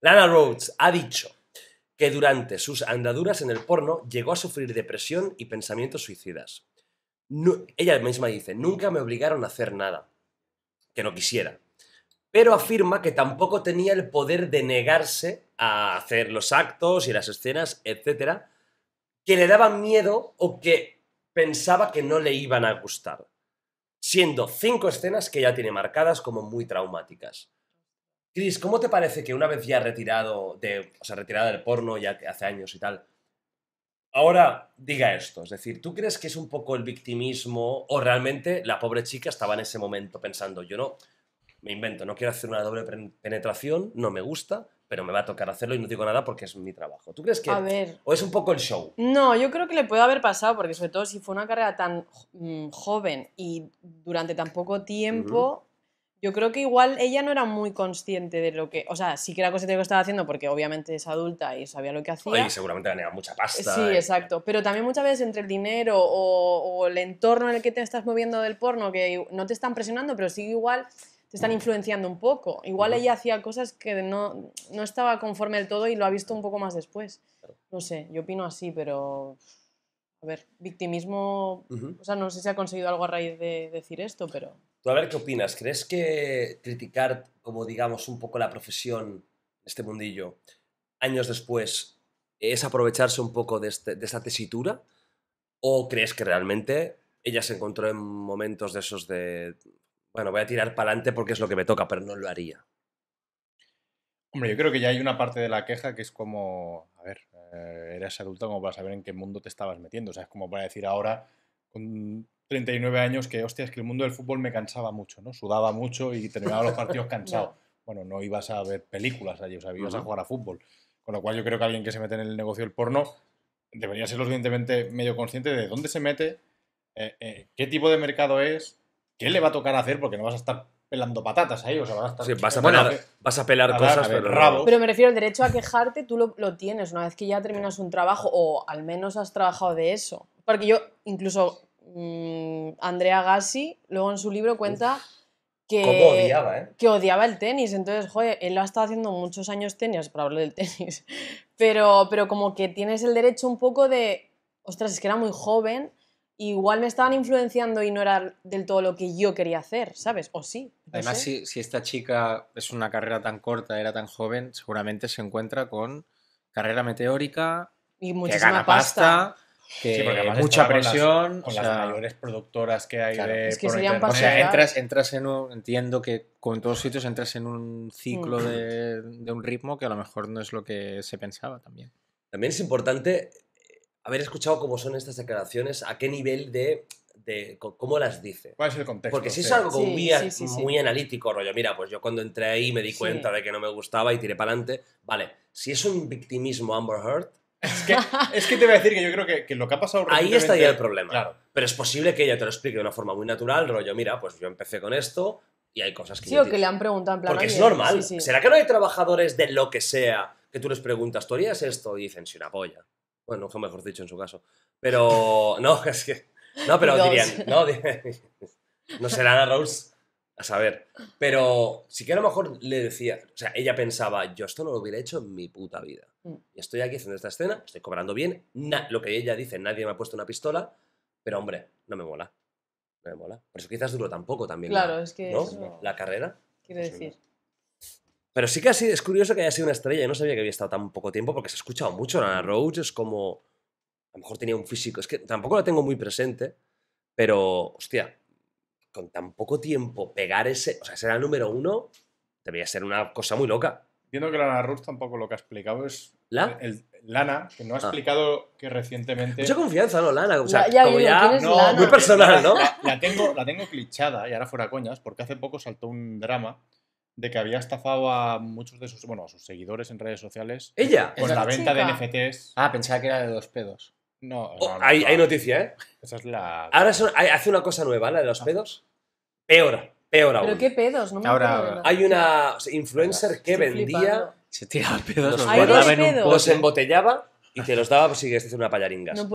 Lana Rhodes ha dicho que durante sus andaduras en el porno llegó a sufrir depresión y pensamientos suicidas. ella misma dice, nunca me obligaron a hacer nada que no quisiera, pero afirma que tampoco tenía el poder de negarse a hacer los actos y las escenas, etcétera, que le daban miedo o que pensaba que no le iban a gustar, siendo cinco escenas que ya tiene marcadas como muy traumáticas. Cris, ¿cómo te parece que una vez ya retirado o sea, retirada del porno ya hace años y tal, ahora diga esto? Es decir, ¿tú crees que es un poco el victimismo o realmente la pobre chica estaba en ese momento pensando, yo no, me invento, no quiero hacer una doble penetración, no me gusta, pero me va a tocar hacerlo y no digo nada porque es mi trabajo. ¿Tú crees que... O es un poco el show. No, yo creo que le puede haber pasado, porque sobre todo si fue una carrera tan mm, joven y durante tan poco tiempo, yo creo que igual ella no era muy consciente de lo que. O sea, sí que era consciente de lo que estaba haciendo porque obviamente es adulta y sabía lo que hacía. Y seguramente ganaba mucha pasta. Sí, exacto. Pero también muchas veces entre el dinero o, el entorno en el que te estás moviendo del porno, que no te están presionando, pero sí igual te están influenciando un poco. Igual ella hacía cosas que no, no estaba conforme del todo y lo ha visto un poco más después. No sé, yo opino así, pero. A ver, victimismo. O sea, no sé si ha conseguido algo a raíz de decir esto, pero. Tú a ver qué opinas. ¿Crees que criticar, como digamos, un poco la profesión, este mundillo, años después, es aprovecharse un poco de, este, esta tesitura? ¿O crees que realmente ella se encontró en momentos de esos de, bueno, voy a tirar para adelante porque es lo que me toca, pero no lo haría? Hombre, yo creo que ya hay una parte de la queja que es como, a ver, eh, eres adulto como para saber en qué mundo te estabas metiendo. O sea, es como para decir ahora, 39 años que, hostias, que el mundo del fútbol me cansaba mucho, ¿no? Sudaba mucho y terminaba los partidos cansado. Bueno, no ibas a ver películas allí, o sea, ibas a jugar a fútbol. Con lo cual yo creo que alguien que se mete en el negocio del porno debería ser lo suficientemente medio consciente de dónde se mete, eh, eh, qué tipo de mercado es, qué le va a tocar hacer, porque no vas a estar pelando patatas ahí, o sea, vas a estar... Sí, vas, a pelar, vas a pelar cosas, pero... Pero me refiero, al derecho a quejarte tú lo, lo tienes una vez que ya terminas un trabajo, o al menos has trabajado de eso. Porque yo incluso Mm, Andrea Gassi, luego en su libro cuenta que, odiaba, ¿eh? que odiaba el tenis. Entonces, joder, él lo ha estado haciendo muchos años tenis, para hablar del tenis. Pero, pero como que tienes el derecho un poco de, ostras, es que era muy joven igual me estaban influenciando y no era del todo lo que yo quería hacer, ¿sabes? O sí. Además, si, esta chica es una carrera tan corta, era tan joven, seguramente se encuentra con carrera meteórica, y que gana pasta sí, porque mucha presión. Con las, o sea, mayores productoras que hay de O sea, entras, entras en un. Entiendo que con todos sitios entras en un ciclo mm. de, de, un ritmo que a lo mejor no es lo que se pensaba también. También es importante eh, haber escuchado cómo son estas declaraciones, a qué nivel de. de cómo las dice. ¿Cuál es el contexto? Porque si es algo muy, muy analítico, rollo, mira, pues yo cuando entré ahí me di cuenta de que no me gustaba y tiré para adelante. Vale, si es un victimismo Amber Heard, es que, te voy a decir que yo creo que, lo que ha pasado. Ahí estaría el problema. Claro. Pero es posible que ella te lo explique de una forma muy natural, rollo, mira, pues yo empecé con esto y hay cosas que. Sí, o que le han preguntado en plan. Porque es normal. ¿Será que no hay trabajadores de lo que sea que tú les preguntas, ¿tú harías esto? Y dicen, si una polla. Bueno, mejor dicho en su caso. Pero. No, es que. No, pero dirían. No, no serán a Rose a saber. Pero sí que a lo mejor le decía, o sea, ella pensaba, yo esto no lo hubiera hecho en mi puta vida. Mm. Estoy aquí haciendo esta escena, estoy cobrando bien, lo que ella dice, nadie me ha puesto una pistola, pero hombre, no me mola. No me mola. Por eso quizás duro tampoco también claro, es que la carrera. Quiero pues decir. Pero sí que ha es curioso que haya sido una estrella. Yo no sabía que había estado tan poco tiempo porque se ha escuchado mucho. la mm. Rouge. es como. A lo mejor tenía un físico. Es que tampoco lo tengo muy presente, pero hostia, con tan poco tiempo pegar ese, o sea, ser el número uno, debería ser una cosa muy loca. Entiendo que Lana Ruth tampoco lo que ha explicado es. ¿La? Lana, que no ha ah. explicado que recientemente. Mucha confianza, ¿no? Lana, o sea, como ya. Muy personal, ¿no? La, tengo, la tengo clichada, y ahora fuera coñas, porque hace poco saltó un drama de que había estafado a muchos de sus, bueno, a sus seguidores en redes sociales. ¿Ella? Con la, la venta de NFTs. Ah, pensaba que era de dos pedos. Oh, no, no, hay, hay, noticia, ¿eh? Esa es la. Ahora hace una cosa nueva, la de los ah. pedos. Peor, peor aún. ¿Pero qué pedos? No me ahora. Hay una influencer que vendía. Se tiraba pedos, los, embotellaba y te los daba si quieres hacer una payaringas.